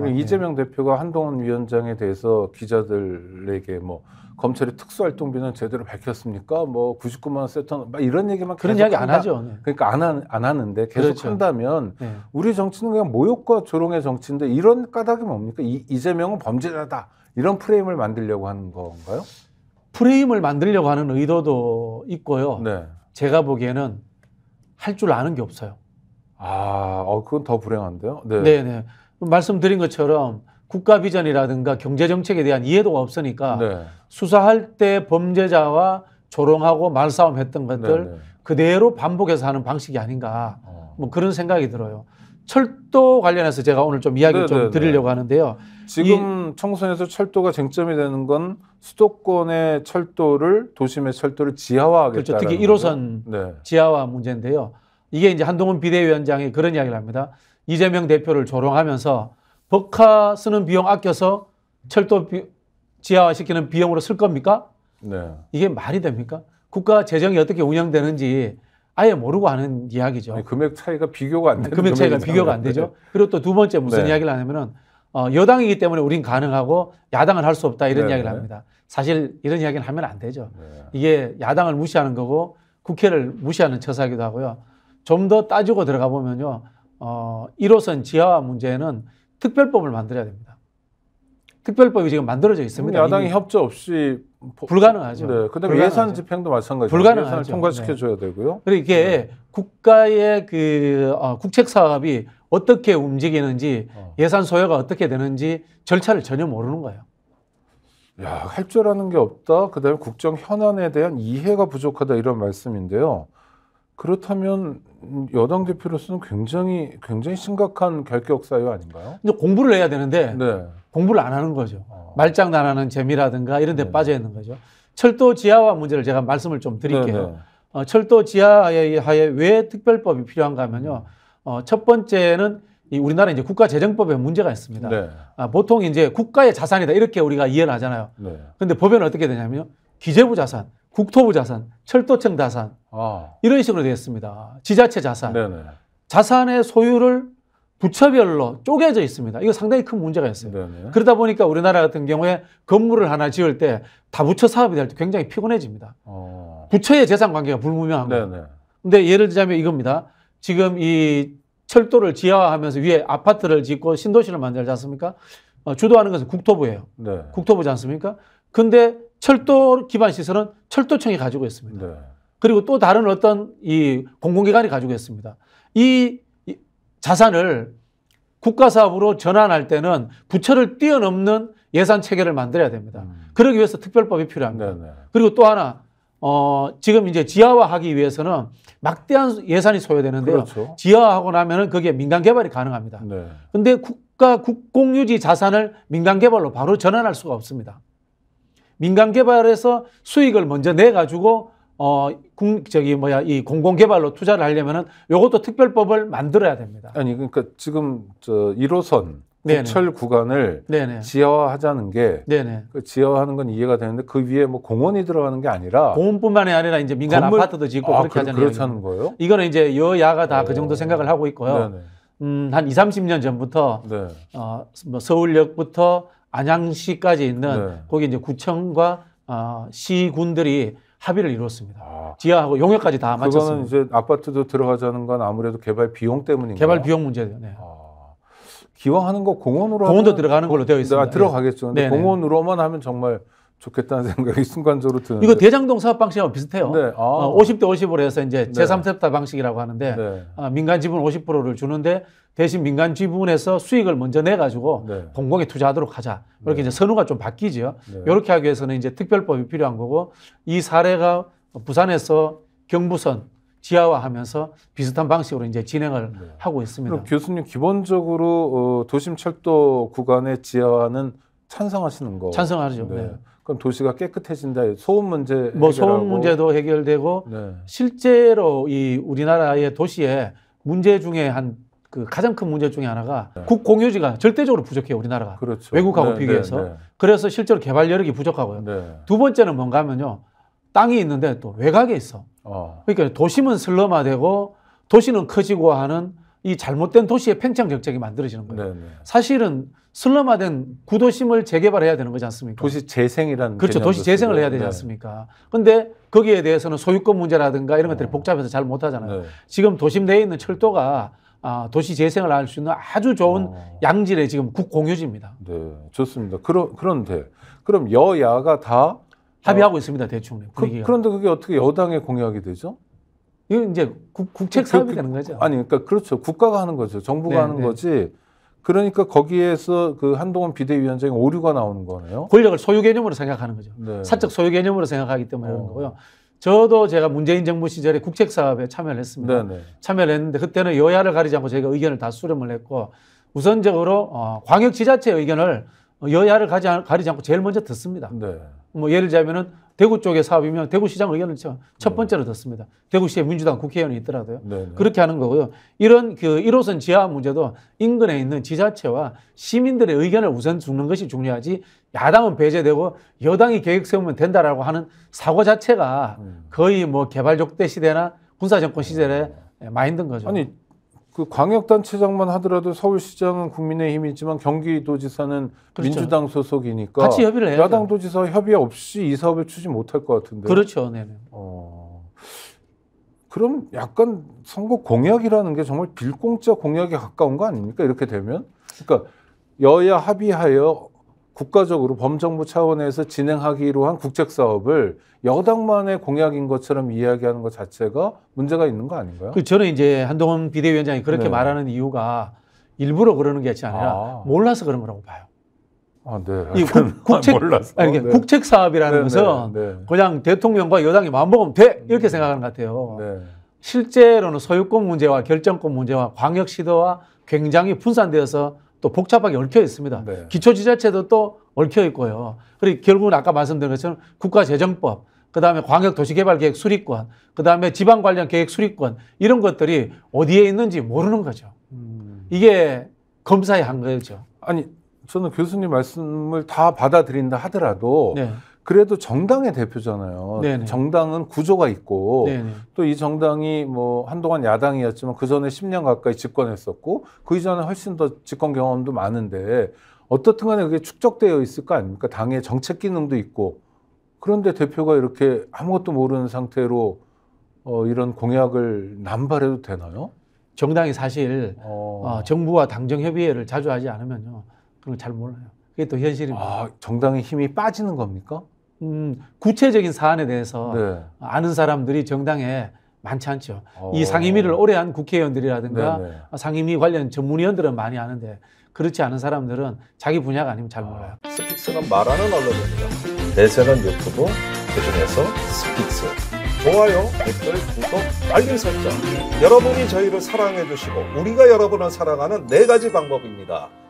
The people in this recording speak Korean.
아, 이재명 대표가 한동훈 위원장에 대해서 기자들에게 뭐 검찰의 특수활동비는 제대로 밝혔습니까? 뭐 99만 세턴 막 이런 얘기만 그런 이야기 한다. 안 하죠. 네. 그러니까 안, 한, 안 하는데 계속 그렇죠. 한다면 네. 우리 정치는 그냥 모욕과 조롱의 정치인데 이런 까닭이 뭡니까? 이, 이재명은 범죄자다 이런 프레임을 만들려고 하는 건가요? 프레임을 만들려고 하는 의도도 있고요. 네. 제가 보기에는 할 줄 아는 게 없어요. 아, 어, 그건 더 불행한데요. 네. 네, 네. 말씀드린 것처럼 국가 비전이라든가 경제 정책에 대한 이해도가 없으니까 네. 수사할 때 범죄자와 조롱하고 말싸움했던 것들 네, 네. 그대로 반복해서 하는 방식이 아닌가 어. 뭐 그런 생각이 들어요. 철도 관련해서 제가 오늘 좀 이야기를 네, 좀 네, 네. 드리려고 하는데요. 지금 청소년에서 철도가 쟁점이 되는 건 수도권의 철도를 도심의 철도를 지하화하겠다는 그렇죠. 특히 1호선 지하화 문제인데요. 이게 이제 한동훈 비대위원장이 그런 이야기를 합니다. 이재명 대표를 조롱하면서 법화 쓰는 비용 아껴서 철도 비, 지하화시키는 비용으로 쓸 겁니까? 네. 이게 말이 됩니까? 국가 재정이 어떻게 운영되는지 아예 모르고 하는 이야기죠. 아니, 금액 차이가 비교가 안 되는 금액 차이가 비교가 안 되죠. 네. 그리고 또 두 번째 무슨 네. 이야기를 하냐면은 어, 여당이기 때문에 우린 가능하고 야당은 할 수 없다 이런 네 이야기를 합니다. 사실 이런 이야기는 하면 안 되죠. 네. 이게 야당을 무시하는 거고 국회를 무시하는 처사기도 하고요. 좀 더 따지고 들어가 보면요. 어, 1호선 지하화 문제는 특별법을 만들어야 됩니다. 특별법이 지금 만들어져 있습니다. 야당이 이미. 협조 없이 불가능하죠. 네. 근데 불가능하죠. 예산 집행도 마찬가지죠. 불가능하죠. 예산을 통과시켜 줘야 네. 되고요. 그리고 이게 네. 국가의 그 어, 국책 사업이 어떻게 움직이는지 어. 예산 소요가 어떻게 되는지 절차를 전혀 모르는 거예요. 야, 할줄 아는 게 없다. 그다음에 국정 현안에 대한 이해가 부족하다 이런 말씀인데요. 그렇다면 여당 대표로서는 굉장히 굉장히 심각한 결격 사유 아닌가요? 근데 공부를 해야 되는데 네. 공부를 안 하는 거죠. 어. 말짱 나라는 재미라든가 이런 데네 빠져 있는 거죠. 철도 지하화 문제를 제가 말씀을 좀 드릴게요. 네네. 네. 어, 철도 지하에 에왜 특별법이 필요한가 하면요. 어, 첫 번째는 이 우리나라 이제 국가재정법에 문제가 있습니다. 네. 아, 보통 이제 국가의 자산이다 이렇게 우리가 이해를 하잖아요. 그런데 네. 법에는 어떻게 되냐면요. 기재부 자산, 국토부 자산, 철도청 자산, 아. 이런 식으로 되어 있습니다. 지자체 자산. 네네. 자산의 소유를 부처별로 쪼개져 있습니다. 이거 상당히 큰 문제가 있어요. 네네. 그러다 보니까 우리나라 같은 경우에 건물을 하나 지을 때 다 부처 사업이 될 때 굉장히 피곤해집니다. 어. 부처의 재산 관계가 불분명한 거예요. 네네. 데 예를 들자면 이겁니다. 지금 이 철도를 지하화하면서 위에 아파트를 짓고 신도시를 만들지 않습니까? 어, 주도하는 것은 국토부예요. 네. 국토부지 않습니까? 근데 철도 기반 시설은 철도청이 가지고 있습니다. 네. 그리고 또 다른 어떤 이 공공기관이 가지고 있습니다. 이 자산을 국가사업으로 전환할 때는 부채를 뛰어넘는 예산 체계를 만들어야 됩니다. 음. 그러기 위해서 특별법이 필요합니다. 네네. 네. 그리고 또 하나 어, 지금 이제 지하화하기 위해서는 막대한 예산이 소요되는데요. 그렇죠. 지하화하고 나면은 거기에 민간 개발이 가능합니다. 네. 근데 국가 국공유지 자산을 민간 개발로 바로 전환할 수가 없습니다. 민간 개발에서 수익을 먼저 내 가지고 어, 국, 저기 뭐야 이 공공 개발로 투자를 하려면은 요것도 특별법을 만들어야 됩니다. 아니 그러니까 지금 저 1호선 철 구간을 네네. 지하화하자는 게 네네. 그 지하화하는 건 이해가 되는데 그 위에 뭐 공원이 들어가는 게 아니라 공원뿐만이 아니라 이제 민간 건물... 아파트도 짓고 아, 그렇게 하잖아요. 그렇다는 거예요? 이거는 이제 여야가 다 그 정도 생각을 하고 있고요. 음, 한 2, 30년 전부터 네. 어, 뭐 서울역부터 안양시까지 있는 네. 거기 이제 구청과 어, 시군들이 합의를 이루었습니다. 아, 지하하고 용역까지 다 마쳤습니다. 이제 아파트도 들어가자는 건 아무래도 개발 비용 때문인가요? 개발 비용 문제예 네. 아, 기왕 하는 거 공원으로 공원도 하면... 들어가는 걸로 되어 네, 있습니다. 아, 들어가겠죠. 네, 네. 공원으로만 하면 정말 좋겠다는 생각이 순간적으로 드는 이거 대장동 사업 방식하고 비슷해요. 네. 아. 어, 50대 50으로 해서 이제 제3세타 방식이라고 하는데 네. 어, 민간 지분 50%를 주는데 대신 민간 지분에서 수익을 먼저 내 가지고 네. 공공에 투자하도록 하자. 이렇게 네. 이제 선호가 좀 바뀌지요. 이렇게 네. 하기 위해서는 이제 특별법이 필요한 거고 이 사례가 부산에서 경부선 지하화하면서 비슷한 방식으로 이제 진행을 하고 있습니다. 그럼 교수님 기본적으로 어, 도심 철도 구간의 지하화는 찬성하시는 거? 찬성하죠. 네. 그럼 도시가 깨끗해진다. 소음 문제 뭐 소음 문제도 해결되고 네. 실제로 이 우리나라의 도시에 문제 중에 한 그 가장 큰 문제 중에 하나가 네. 국공유지가 절대적으로 부족해요 우리나라가 그렇죠. 외국하고 네, 네 비교해서 네. 그래서 실제로 개발 여력이 부족하고요 네. 두 번째는 뭔가 하면요 땅이 있는데 또 외곽에 있어 어. 그러니까 도심은 슬럼화되고 도시는 커지고 하는 이 잘못된 도시의 팽창 정책이 만들어지는 거예요. 네네. 네. 사실은 슬럼화된 구도심을 재개발해야 되는 거지 않습니까? 도시 재생이라는 그렇죠. 도시 재생을 쓰고. 해야 되지 네. 않습니까? 그런데 거기에 대해서는 소유권 문제라든가 이런 어. 것들이 어. 복잡해서 잘 못하잖아요. 네. 지금 도심 내에 있는 철도가 아, 도시 재생을 할 수 있는 아주 좋은 어. 양질의 지금 국공유지입니다. 네, 좋습니다. 그러, 그런데 그럼 여야가 다 합의하고 어, 있습니다. 대충 분 그, 런데 그게 어떻게 여당의 공약이 되죠? 이건 이제 국, 책 그, 그, 사업이 그, 되는 거죠. 아니, 그러니까 그렇죠. 국가가 하는 거죠. 정부가 네, 하는 네. 거지. 그러니까 거기에서 그 한동훈 비대위원장의 오류가 나오는 거네요. 권력을 소유 개념으로 생각하는 거죠. 네. 사적 소유 개념으로 생각하기 때문에 그런 어. 거고요. 저도 제가 문재인 정부 시절에 국책 사업에 참여를 했습니다. 네네. 네. 참여를 했는데 그때는 여야를 가리지 않고 저희가 의견을 다 수렴을 했고 우선적으로 어, 광역 지자체 의견을 여야를 가지 않, 가리지 않고 제일 먼저 듣습니다. 네. 뭐 예를 들자면은 대구 쪽의 사업이면 대구시장 의견을 첫, 첫 네. 번째로 듣습니다. 대구시에 민주당 국회의원이 있더라도요. 네네. 네. 그렇게 하는 거고요. 이런 그 1호선 지하 문제도 인근에 있는 지자체와 시민들의 의견을 우선 듣는 것이 중요하지 야당은 배제되고 여당이 계획 세우면 된다라고 하는 사고 자체가 음. 거의 뭐개발적대 시대나 군사정권 시절에 많이 음. 든 예, 거죠. 아니 그 광역단체장만 하더라도 서울시장은 국민의힘이 지만 경기도지사는 그렇죠. 민주당 소속이니까 같이 협의를 해야 야당 도지사 협의 없이 이 사업을 추진 못할 것 같은데 그렇죠, 네, 네. 어 그럼 약간 선거 공약이라는 게 정말 빌공짜 공약에 가까운 거 아닙니까? 이렇게 되면 그러니까 여야 합의하여 국가적으로 범정부 차원에서 진행하기로 한 국책 사업을 여당만의 공약인 것처럼 이야기하는 것 자체가 문제가 있는 거 아닌가요? 그 저는 이제 한동훈 비대위원장이 그렇게 네. 말하는 이유가 일부러 그러는 것 아니라 아. 몰라서 그런 거라고 봐요. 아, 네. 이 국, 아, 국책, 아, 네. 국책 사업이라는 네, 네, 것은 네, 그냥 대통령과 여당이 마음먹으면 돼! 이렇게 음. 생각하는 것 같아요. 네. 실제로는 소유권 문제와 결정권 문제와 광역시도와 굉장히 분산되어서 또 복잡하게 얽혀 있습니다. 네. 기초지자체도 또 얽혀 있고요. 그리고 결국은 아까 말씀드린 것처럼 국가재정법, 그 다음에 광역도시개발계획 수립권, 그 다음에 지방 관련 계획 수립권 이런 것들이 어디에 있는지 모르는 거죠. 음. 이게 검사에한 거죠. 아니 저는 교수님 말씀을 다 받아들인다 하더라도 네. 그래도 정당의 대표잖아요. 네네. 정당은 구조가 있고 또 이 정당이 뭐 한동안 야당이었지만 그 전에 10년 가까이 집권했었고 그 이전에 훨씬 더 집권 경험도 많은데 어떻든 간에 그게 축적되어 있을 거 아닙니까? 당의 정책 기능도 있고 그런데 대표가 이렇게 아무것도 모르는 상태로 어, 이런 공약을 남발해도 되나요? 정당이 사실 어... 어, 정부와 당정 협의회를 자주 하지 않으면요 그걸잘 몰라요. 그게 또 현실입니다. 아, 정당의 힘이 빠지는 겁니까? 음, 구체적인 사안에 대해서 네. 아는 사람들이 정당에 많지 않죠. 어... 이 상임위를 오래 한 국회의원들이라든가 네네. 네. 상임위 관련 전문위원들은 많이 아는데 그렇지 않은 사람들은 자기 분야가 아니면 잘 몰라요. 아, 스픽스가 말하는 언론입니다. 대세는 유튜브, 그중에서 스픽스. 좋아요, 댓글, 구독, 알림 설정. 여러분이 저희를 사랑해 주시고 우리가 여러분을 사랑하는 네 가지 방법입니다.